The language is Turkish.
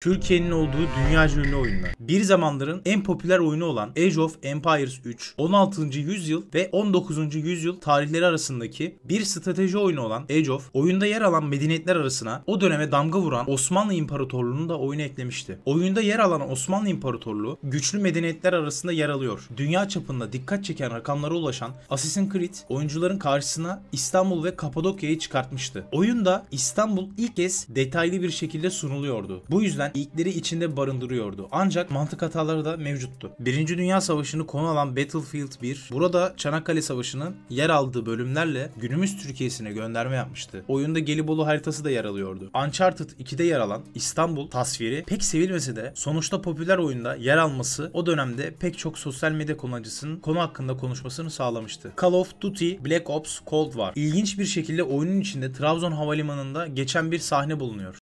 Türkiye'nin olduğu dünya ünlü oyunlar. Bir zamanların en popüler oyunu olan Age of Empires 3, 16. yüzyıl ve 19. yüzyıl tarihleri arasındaki bir strateji oyunu olan Age of, oyunda yer alan medeniyetler arasına o döneme damga vuran Osmanlı İmparatorluğu'nu da oyuna eklemişti. Oyunda yer alan Osmanlı İmparatorluğu güçlü medeniyetler arasında yer alıyor. Dünya çapında dikkat çeken rakamlara ulaşan Assassin's Creed oyuncuların karşısına İstanbul ve Kapadokya'yı çıkartmıştı. Oyunda İstanbul ilk kez detaylı bir şekilde sunuluyordu. Bu yüzden rağmen ilkleri içinde barındırıyordu. Ancak mantık hataları da mevcuttu. Birinci Dünya Savaşı'nı konu alan Battlefield 1 burada Çanakkale Savaşı'nın yer aldığı bölümlerle günümüz Türkiye'sine gönderme yapmıştı. Oyunda Gelibolu haritası da yer alıyordu. Uncharted 2'de yer alan İstanbul tasviri pek sevilmese de sonuçta popüler oyunda yer alması o dönemde pek çok sosyal medya kullanıcısının konu hakkında konuşmasını sağlamıştı. Call of Duty Black Ops Cold War İlginç bir şekilde oyunun içinde Trabzon Havalimanı'nda geçen bir sahne bulunuyor.